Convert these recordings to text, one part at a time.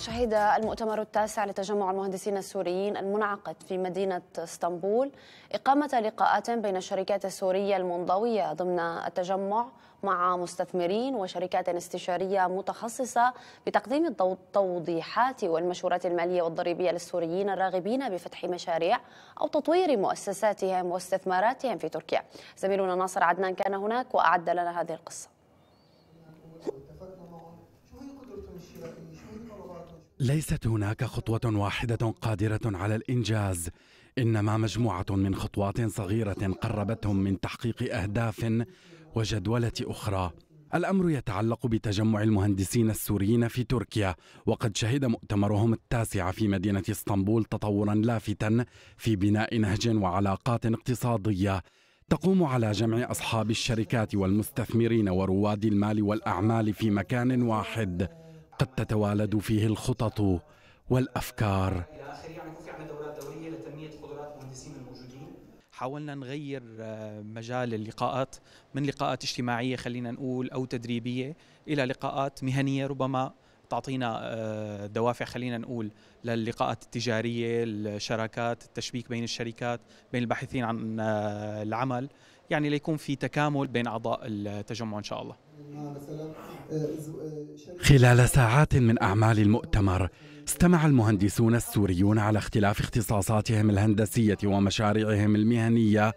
شهد المؤتمر التاسع لتجمع المهندسين السوريين المنعقد في مدينة اسطنبول إقامة لقاءات بين الشركات السورية المنضوية ضمن التجمع مع مستثمرين وشركات استشارية متخصصة بتقديم التوضيحات والمشورات المالية والضريبية للسوريين الراغبين بفتح مشاريع أو تطوير مؤسساتهم واستثماراتهم في تركيا زميلنا ناصر عدنان كان هناك وأعد لنا هذه القصة ليست هناك خطوة واحدة قادرة على الإنجاز، إنما مجموعة من خطوات صغيرة قربتهم من تحقيق أهداف وجدولة أخرى. الأمر يتعلق بتجمع المهندسين السوريين في تركيا، وقد شهد مؤتمرهم التاسع في مدينة اسطنبول تطورا لافتا في بناء نهج وعلاقات اقتصادية. تقوم على جمع أصحاب الشركات والمستثمرين ورواد المال والأعمال في مكان واحد. قد تتوالد فيه الخطط والافكار الى اخره يعني في دورات دوريه لتنميه قدرات المهندسين الموجودين حاولنا نغير آه، مجال اللقاءات من لقاءات اجتماعيه خلينا نقول او تدريبيه الى لقاءات مهنيه ربما تعطينا آه، دوافع خلينا نقول للقاءات التجاريه، الشراكات، التشبيك بين الشركات، بين الباحثين عن آه، العمل، يعني ليكون في تكامل بين اعضاء التجمع ان شاء الله خلال ساعات من اعمال المؤتمر استمع المهندسون السوريون على اختلاف اختصاصاتهم الهندسيه ومشاريعهم المهنيه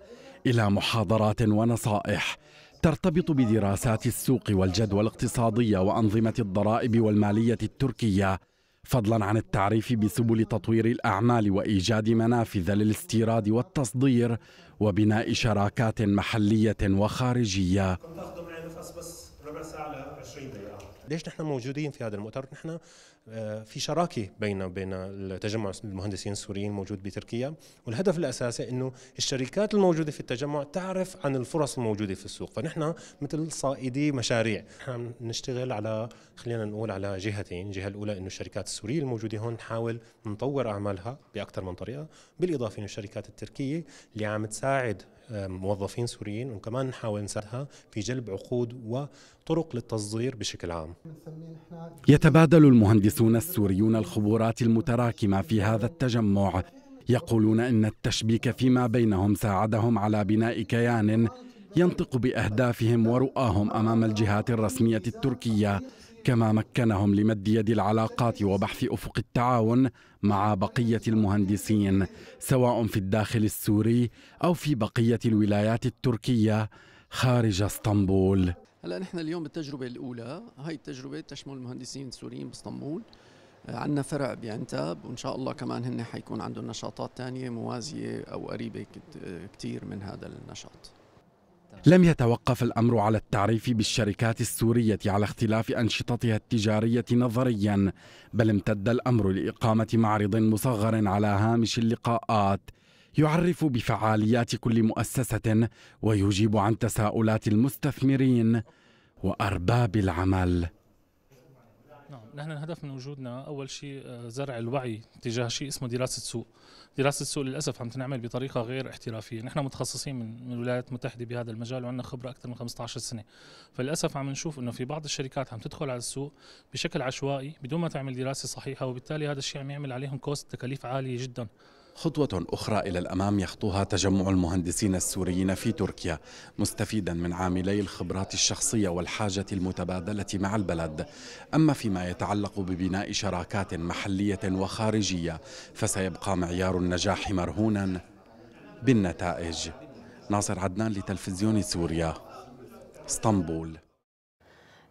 الى محاضرات ونصائح ترتبط بدراسات السوق والجدوى الاقتصاديه وانظمه الضرائب والماليه التركيه فضلا عن التعريف بسبل تطوير الاعمال وايجاد منافذ للاستيراد والتصدير وبناء شراكات محليه وخارجيه ليش نحن موجودين في هذا المؤتمر؟ نحن آه، في شراكه بين بين التجمع المهندسين السوريين الموجود بتركيا والهدف الاساسي انه الشركات الموجوده في التجمع تعرف عن الفرص الموجوده في السوق، فنحن مثل صائدي مشاريع، نحن نشتغل على خلينا نقول على جهتين، الجهه الاولى انه الشركات السوريه الموجوده هون نحاول نطور اعمالها باكثر من طريقه، بالاضافه انه الشركات التركيه اللي عم تساعد موظفين سوريين وكمان نحاول نساعدها في جلب عقود وطرق للتصدير بشكل عام يتبادل المهندسون السوريون الخبرات المتراكمة في هذا التجمع يقولون إن التشبيك فيما بينهم ساعدهم على بناء كيان ينطق بأهدافهم ورؤاهم أمام الجهات الرسمية التركية كما مكنهم لمد يد العلاقات وبحث افق التعاون مع بقيه المهندسين سواء في الداخل السوري او في بقيه الولايات التركيه خارج اسطنبول. هلا نحن اليوم التجربه الاولى، هاي التجربه تشمل المهندسين السوريين باسطنبول آه، عندنا فرع بعنتاب وان شاء الله كمان هن حيكون عندهم نشاطات ثانيه موازيه او قريبه آه، كتير من هذا النشاط. لم يتوقف الأمر على التعريف بالشركات السورية على اختلاف أنشطتها التجارية نظريا بل امتد الأمر لإقامة معرض مصغر على هامش اللقاءات يعرف بفعاليات كل مؤسسة ويجيب عن تساؤلات المستثمرين وأرباب العمل نعم نحن الهدف من وجودنا اول شيء آه، زرع الوعي تجاه شيء اسمه دراسه سوق دراسه السوق للاسف عم تنعمل بطريقه غير احترافيه نحن متخصصين من من الولايات المتحده بهذا المجال وعندنا خبره اكثر من 15 سنه فللاسف عم نشوف انه في بعض الشركات عم تدخل على السوق بشكل عشوائي بدون ما تعمل دراسه صحيحه وبالتالي هذا الشيء عم يعمل عليهم كوست تكاليف عاليه جدا خطوة أخرى إلى الأمام يخطوها تجمع المهندسين السوريين في تركيا مستفيدا من عاملي الخبرات الشخصية والحاجة المتبادلة مع البلد أما فيما يتعلق ببناء شراكات محلية وخارجية فسيبقى معيار النجاح مرهونا بالنتائج ناصر عدنان لتلفزيون سوريا اسطنبول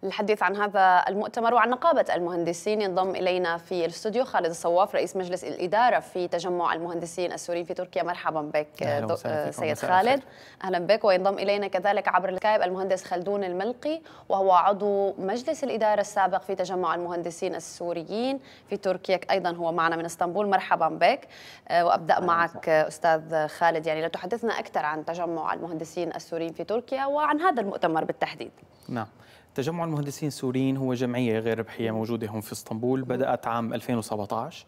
للحديث عن هذا المؤتمر وعن نقابة المهندسين ينضم إلينا في الاستوديو خالد الصواف رئيس مجلس الإدارة في تجمع المهندسين السوريين في تركيا مرحبا بك أهلا سيد خالد أهلا بك وينضم إلينا كذلك عبر الكايب المهندس خلدون الملقي وهو عضو مجلس الإدارة السابق في تجمع المهندسين السوريين في تركيا أيضا هو معنا من اسطنبول مرحبا بك آه، وأبدأ معك أستاذ خالد يعني لو تحدثنا أكثر عن تجمع المهندسين السوريين في تركيا وعن هذا المؤتمر بالتحديد نعم تجمع المهندسين السوريين هو جمعية غير ربحية موجودة هون في اسطنبول بدأت عام 2017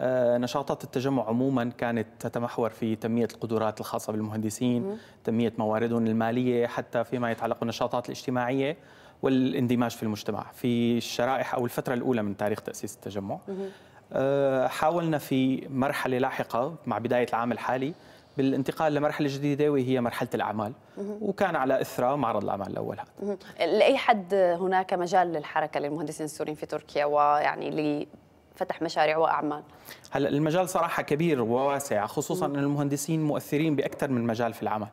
آه، نشاطات التجمع عموما كانت تتمحور في تنمية القدرات الخاصة بالمهندسين تنمية مواردهم المالية حتى فيما يتعلق بالنشاطات الاجتماعية والاندماج في المجتمع في الشرائح أو الفترة الأولى من تاريخ تأسيس التجمع آه، حاولنا في مرحلة لاحقة مع بداية العام الحالي بالانتقال لمرحله جديده وهي مرحله الاعمال وكان على إثرة معرض الاعمال الاول هذا لاي حد هناك مجال للحركه للمهندسين السوريين في تركيا ويعني لي فتح مشاريع واعمال هلا المجال صراحه كبير وواسع خصوصا ان المهندسين مؤثرين باكثر من مجال في العمل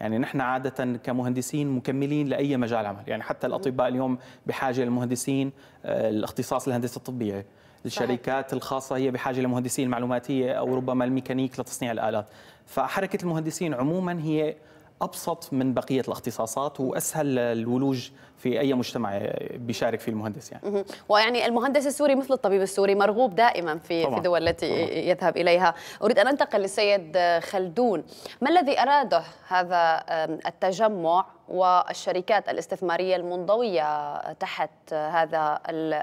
يعني نحن عادة كمهندسين مكملين لأي مجال عمل يعني حتى الأطباء اليوم بحاجة للمهندسين آه، الاختصاص الهندسة الطبية الشركات الخاصه هي بحاجه لمهندسين المعلوماتيه او ربما الميكانيك لتصنيع الالات فحركه المهندسين عموما هي ابسط من بقيه الاختصاصات واسهل الولوج في اي مجتمع بيشارك فيه المهندس يعني ويعني المهندس السوري مثل الطبيب السوري مرغوب دائما في طبعا. في الدول التي طبعا. يذهب اليها اريد ان انتقل للسيد خلدون ما الذي اراده هذا التجمع والشركات الاستثماريه المنضويه تحت هذا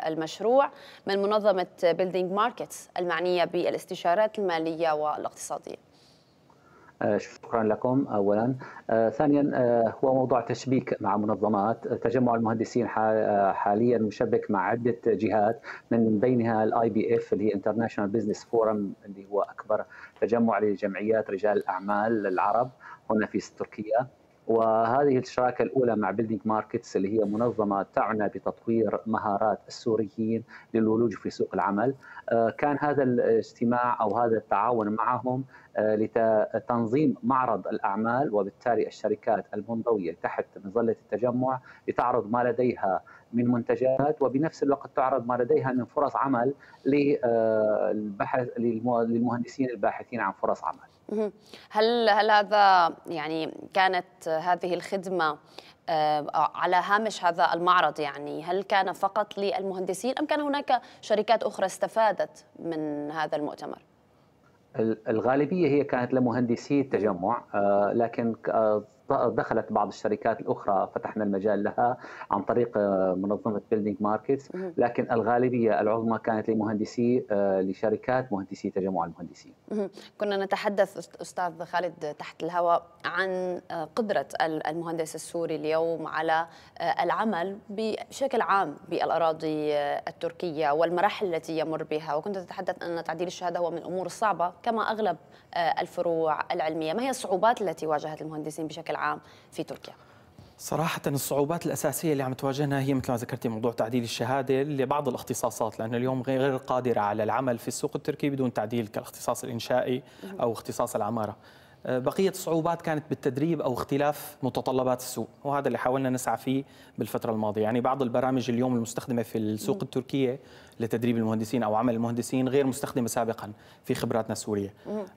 المشروع من منظمه بيلدينج ماركتس المعنيه بالاستشارات الماليه والاقتصاديه آه، شكرا لكم اولا آه، ثانيا آه، هو موضوع تشبيك مع منظمات تجمع المهندسين حاليا مشبك مع عده جهات من بينها الاي بي اف اللي هي انترناشونال بزنس فورم اللي هو اكبر تجمع لجمعيات رجال الاعمال العرب هنا في تركيا وهذه الشراكه الاولى مع بيلدينج ماركتس اللي هي منظمه تعنى بتطوير مهارات السوريين للولوج في سوق العمل آه، كان هذا الاجتماع او هذا التعاون معهم آه، لتنظيم معرض الاعمال وبالتالي الشركات المنضويه تحت مظله التجمع لتعرض ما لديها من منتجات وبنفس الوقت تعرض ما لديها من فرص عمل آه، للمهندسين الباحثين عن فرص عمل. هل هل هذا يعني كانت هذه الخدمه آه، على هامش هذا المعرض يعني هل كان فقط للمهندسين ام كان هناك شركات اخرى استفادت من هذا المؤتمر؟ الغالبيه هي كانت لمهندسي التجمع آه، لكن آه، دخلت بعض الشركات الاخرى فتحنا المجال لها عن طريق آه، منظمه بيلدينج ماركتس لكن الغالبيه العظمى كانت لمهندسي آه، لشركات مهندسي تجمع المهندسين كنا نتحدث استاذ خالد تحت الهواء عن آه، قدره المهندس السوري اليوم على العمل بشكل عام بالاراضي التركيه والمراحل التي يمر بها وكنت تتحدث ان تعديل الشهاده هو من الامور الصعبه كما اغلب الفروع العلميه ما هي الصعوبات التي واجهت المهندسين بشكل عام في تركيا صراحة الصعوبات الأساسية اللي عم تواجهنا هي مثل ما ذكرتي موضوع تعديل الشهادة لبعض الاختصاصات لأن اليوم غير قادرة على العمل في السوق التركي بدون تعديل كالاختصاص الإنشائي أو اختصاص العمارة آه، بقية الصعوبات كانت بالتدريب أو اختلاف متطلبات السوق وهذا اللي حاولنا نسعى فيه بالفترة الماضية يعني بعض البرامج اليوم المستخدمة في السوق التركية لتدريب المهندسين أو عمل المهندسين غير مستخدمة سابقا في خبراتنا السورية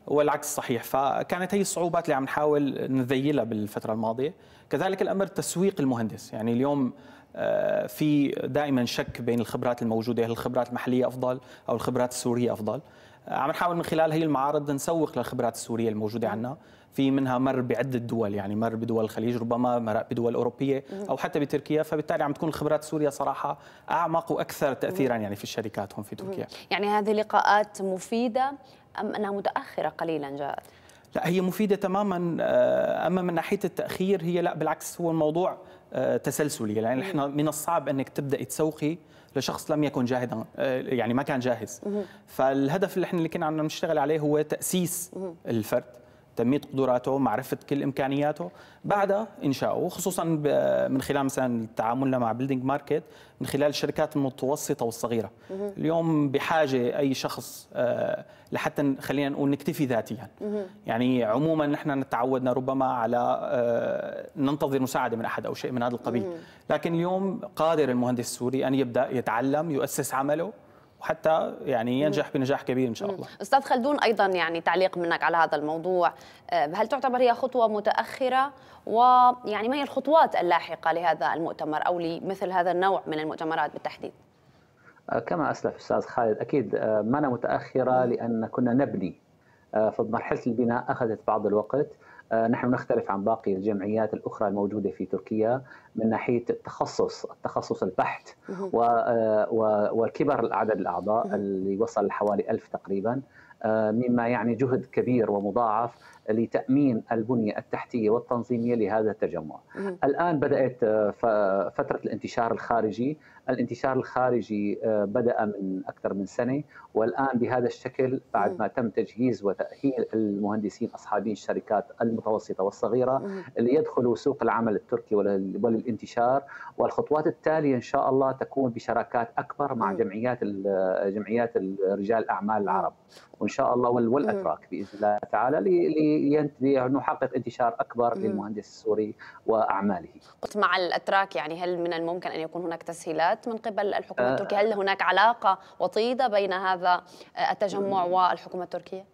والعكس صحيح فكانت هي الصعوبات اللي عم نحاول نذيلها بالفترة الماضية كذلك الأمر تسويق المهندس يعني اليوم آه، في دائما شك بين الخبرات الموجودة هل الخبرات المحلية أفضل أو الخبرات السورية أفضل عم نحاول من خلال هي المعارض نسوق للخبرات السوريه الموجوده عندنا في منها مر بعده دول يعني مر بدول الخليج ربما مر بدول اوروبيه او حتى بتركيا فبالتالي عم تكون الخبرات السوريه صراحه اعمق واكثر تاثيرا يعني في الشركات هون في تركيا يعني هذه لقاءات مفيده ام انها متاخره قليلا جاءت لا هي مفيده تماما آه، اما من ناحيه التاخير هي لا بالعكس هو الموضوع آه، تسلسلي يعني احنا من الصعب انك تبداي تسوقي لشخص لم يكن جاهدا آه، يعني ما كان جاهز فالهدف اللي احنا اللي كنا عم نشتغل عليه هو تاسيس الفرد تنميه قدراته معرفه كل امكانياته بعدها انشاؤه خصوصا من خلال مثلا تعاملنا مع بيلدينج ماركت من خلال الشركات المتوسطه والصغيره اليوم بحاجه اي شخص آه، لحتى خلينا نقول نكتفي ذاتيا يعني عموما نحن تعودنا ربما على آه، ننتظر مساعده من احد او شيء من هذا القبيل لكن اليوم قادر المهندس السوري ان يبدا يتعلم يؤسس عمله وحتى يعني ينجح بنجاح كبير ان شاء الله. استاذ خلدون ايضا يعني تعليق منك على هذا الموضوع، آه، هل تعتبر هي خطوه متاخره؟ ويعني ما هي الخطوات اللاحقه لهذا المؤتمر او لمثل هذا النوع من المؤتمرات بالتحديد؟ آه، كما اسلف استاذ خالد اكيد آه، ما متاخره لان كنا نبني فمرحله آه، البناء اخذت بعض الوقت آه، نحن نختلف عن باقي الجمعيات الاخرى الموجوده في تركيا من ناحيه التخصص، التخصص البحث آه، وكبر عدد الاعضاء اللي وصل حوالي ألف تقريبا مما يعني جهد كبير ومضاعف لتامين البنيه التحتيه والتنظيميه لهذا التجمع. مم. الان بدات آه، فتره الانتشار الخارجي، الانتشار الخارجي آه، بدا من اكثر من سنه والان بهذا الشكل بعد ما تم تجهيز وتاهيل المهندسين اصحابين الشركات المتوسطه والصغيره ليدخلوا سوق العمل التركي وللانتشار والخطوات التاليه ان شاء الله تكون بشراكات اكبر مع جمعيات جمعيات رجال الاعمال العرب وان شاء الله والاتراك باذن الله تعالى لنحقق انتشار اكبر للمهندس السوري واعماله. قلت مع الاتراك يعني هل من الممكن ان يكون هناك تسهيلات من قبل الحكومه آه. التركيه؟ هل هناك علاقه وطيده بين هذا التجمع والحكومه التركيه؟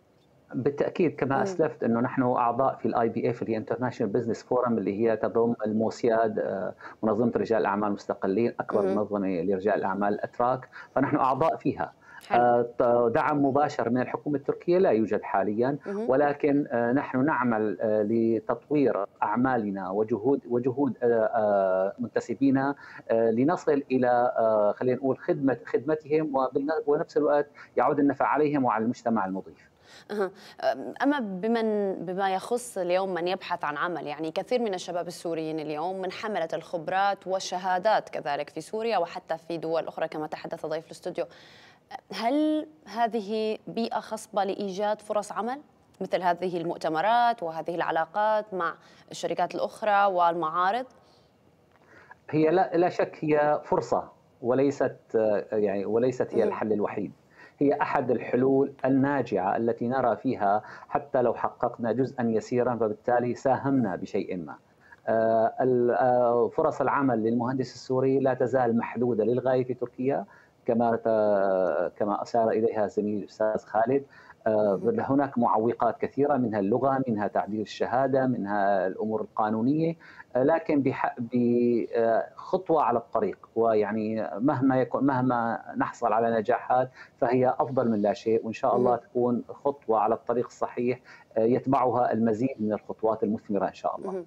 بالتاكيد كما اسلفت انه نحن اعضاء في الاي بي اف اللي انترناشونال بزنس فورم اللي هي تضم الموسياد آه، منظمه رجال الاعمال المستقلين اكبر منظمه لرجال الاعمال الاتراك فنحن اعضاء فيها آه، دعم مباشر من الحكومة التركية لا يوجد حاليا ولكن آه، نحن نعمل آه، لتطوير أعمالنا وجهود وجهود منتسبينا لنصل إلى خلينا نقول خدمة خدمتهم وبنفس الوقت يعود النفع عليهم وعلى المجتمع المضيف أما بمن بما يخص اليوم من يبحث عن عمل يعني كثير من الشباب السوريين اليوم من حملة الخبرات والشهادات كذلك في سوريا وحتى في دول أخرى كما تحدث ضيف الاستوديو هل هذه بيئة خصبة لإيجاد فرص عمل؟ مثل هذه المؤتمرات وهذه العلاقات مع الشركات الأخرى والمعارض؟ هي لا, لا شك هي فرصة وليست يعني وليست هي الحل الوحيد هي احد الحلول الناجعه التي نرى فيها حتى لو حققنا جزءا يسيرا فبالتالي ساهمنا بشيء ما. آه، آه، فرص العمل للمهندس السوري لا تزال محدوده للغايه في تركيا كما كما اشار اليها زميل الاستاذ خالد آه، هناك معوقات كثيره منها اللغه منها تعديل الشهاده منها الامور القانونيه لكن بخطوه على الطريق ويعني مهما يكون مهما نحصل على نجاحات فهي افضل من لا شيء وان شاء الله تكون خطوه على الطريق الصحيح آه، يتبعها المزيد من الخطوات المثمره ان شاء الله.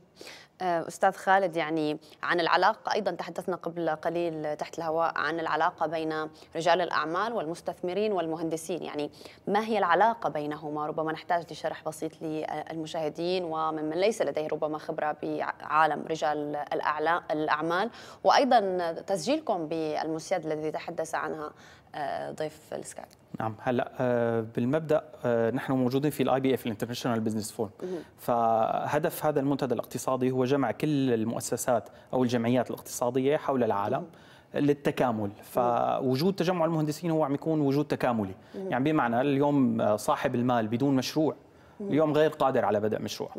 آه، استاذ خالد يعني عن العلاقه ايضا تحدثنا قبل قليل تحت الهواء عن العلاقه بين رجال الاعمال والمستثمرين والمهندسين يعني ما هي العلاقه بينهما ربما نحتاج لشرح بسيط للمشاهدين وممن ليس لديه ربما خبره بعالم رجال الأعمال وأيضا تسجيلكم بالمسياد الذي تحدث عنها آه، ضيف السكاي نعم هلا آه، بالمبدا آه، نحن موجودين في الاي بي اف الانترناشونال بزنس فورم فهدف هذا المنتدى الاقتصادي هو جمع كل المؤسسات او الجمعيات الاقتصاديه حول العالم للتكامل فوجود تجمع المهندسين هو عم يكون وجود تكاملي يعني بمعنى اليوم صاحب المال بدون مشروع اليوم غير قادر على بدء مشروع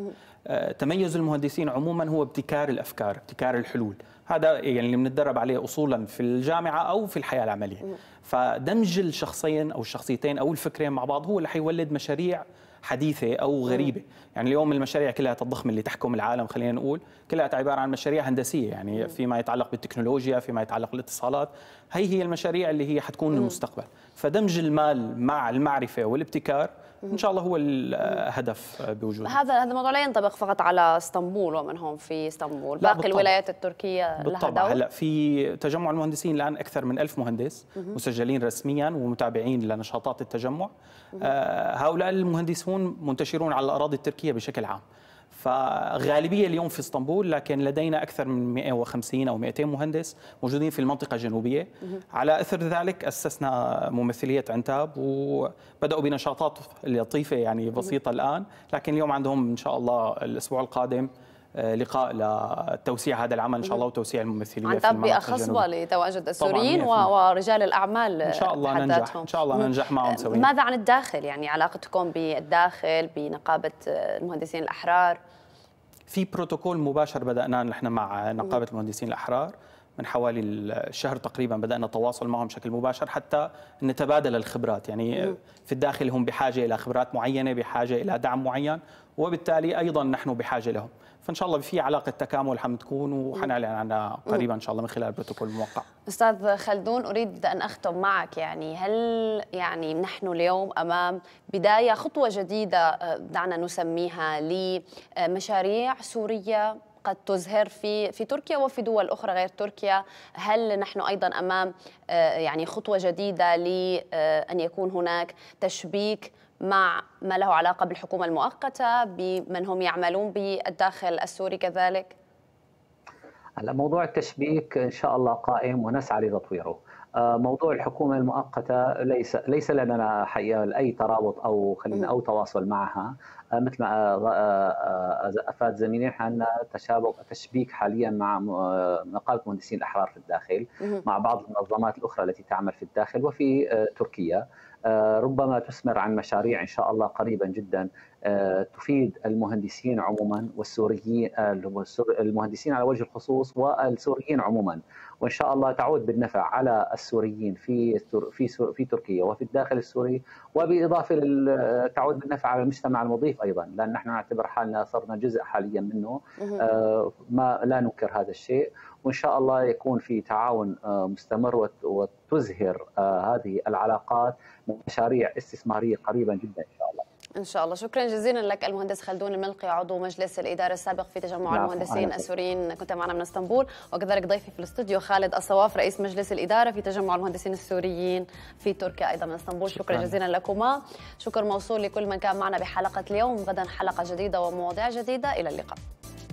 آه، تميز المهندسين عموما هو ابتكار الافكار ابتكار الحلول هذا يعني اللي بنتدرب عليه اصولا في الجامعه او في الحياه العمليه فدمج الشخصين او الشخصيتين او الفكرين مع بعض هو اللي حيولد مشاريع حديثه او غريبه يعني اليوم المشاريع كلها الضخمه اللي تحكم العالم خلينا نقول كلها عباره عن مشاريع هندسيه يعني فيما يتعلق بالتكنولوجيا فيما يتعلق بالاتصالات هي هي المشاريع اللي هي حتكون المستقبل فدمج المال مع المعرفه والابتكار ان شاء الله هو الهدف بوجود هذا هذا الموضوع لا ينطبق فقط على اسطنبول ومن هم في اسطنبول باقي بالطبع. الولايات التركيه بالطبع لها دور هلا في تجمع المهندسين الان اكثر من ألف مهندس مسجلين رسميا ومتابعين لنشاطات التجمع آه، هؤلاء المهندسون يكون منتشرون على الأراضي التركية بشكل عام فغالبيه اليوم في اسطنبول لكن لدينا اكثر من 150 او 200 مهندس موجودين في المنطقه الجنوبيه على اثر ذلك اسسنا ممثليه عنتاب وبداوا بنشاطات لطيفه يعني بسيطه الان لكن اليوم عندهم ان شاء الله الاسبوع القادم آه، لقاء لتوسيع هذا العمل ان شاء الله وتوسيع الممثلين عن تطبيق خصبه لتواجد السوريين ورجال الاعمال ان شاء الله ننجح ان شاء الله ننجح معهم آه، سويا ماذا عن الداخل يعني علاقتكم بالداخل بنقابه آه، المهندسين الاحرار في بروتوكول مباشر بدأناه نحن مع نقابة المهندسين الأحرار من حوالي الشهر تقريبا بدأنا التواصل معهم بشكل مباشر حتى نتبادل الخبرات يعني في الداخل هم بحاجة إلى خبرات معينة بحاجة إلى دعم معين وبالتالي أيضا نحن بحاجة لهم فان شاء الله في علاقه تكامل حتكون وحنعلن عنها قريبا ان شاء الله من خلال البروتوكول الموقع استاذ خلدون اريد ان اختم معك يعني هل يعني نحن اليوم امام بدايه خطوه جديده آه، دعنا نسميها لمشاريع سوريه قد تزهر في في تركيا وفي دول اخرى غير تركيا هل نحن ايضا امام آه، يعني خطوه جديده لان آه، يكون هناك تشبيك مع ما له علاقة بالحكومة المؤقتة بمن هم يعملون بالداخل السوري كذلك؟ هلا موضوع التشبيك ان شاء الله قائم ونسعى لتطويره. آه، موضوع الحكومه المؤقته ليس ليس لنا حقيقه اي ترابط او خلينا او تواصل معها مثل ما آه، آه، آه، افاد زميلي نحن تشابك تشبيك حاليا مع نقابه مهندسين الاحرار في الداخل مع بعض المنظمات الاخرى التي تعمل في الداخل وفي تركيا ربما تثمر عن مشاريع ان شاء الله قريبا جدا تفيد المهندسين عموما والسوريين المهندسين على وجه الخصوص والسوريين عموما وان شاء الله تعود بالنفع على السوريين في في في تركيا وفي الداخل السوري وبالاضافه تعود بالنفع على المجتمع المضيف ايضا لان نحن نعتبر حالنا صرنا جزء حاليا منه آه، ما لا ننكر هذا الشيء وان شاء الله يكون في تعاون آه، مستمر وتزهر آه، هذه العلاقات مشاريع استثماريه قريبا جدا ان شاء الله ان شاء الله شكرا جزيلا لك المهندس خلدون الملقي عضو مجلس الاداره السابق في تجمع المهندسين السوريين كنت معنا من اسطنبول وكذلك ضيفي في الاستوديو خالد الصواف رئيس مجلس الاداره في تجمع المهندسين السوريين في تركيا ايضا من اسطنبول شكرا, شكرا جزيلا لكما شكر موصول لكل من كان معنا بحلقه اليوم غدا حلقه جديده ومواضيع جديده الى اللقاء